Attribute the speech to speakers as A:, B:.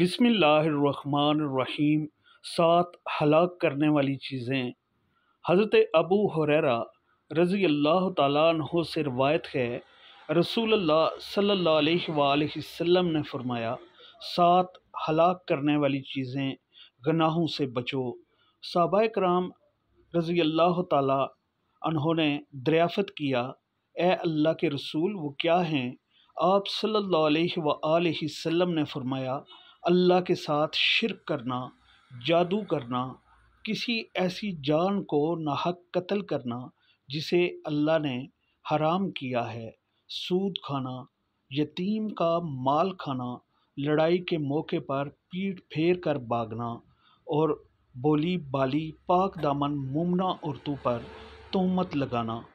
A: रहीम सात हलाक करने वाली चीज़ें हज़रत अबू हुररा रज़ी अल्लाह तहों से रवायत है रसूल सल्ला ने फ़रमाया सात हलाक करने वाली चीज़ें गनाहों से बचो सबा कराम रज़ी अल्लाह ने दरियाफ़त किया ए अल्लाह के रसूल वो क्या हैं आप सल्ला वसम ने फ़रमाया अल्लाह के साथ शिरक करना जादू करना किसी ऐसी जान को नाहक कत्ल करना जिसे अल्लाह ने हराम किया है सूद खाना यतीम का माल खाना लड़ाई के मौके पर पीठ फेर कर भागना और बोली बाली पाक दामन मुमना औरतों पर तोहमत लगाना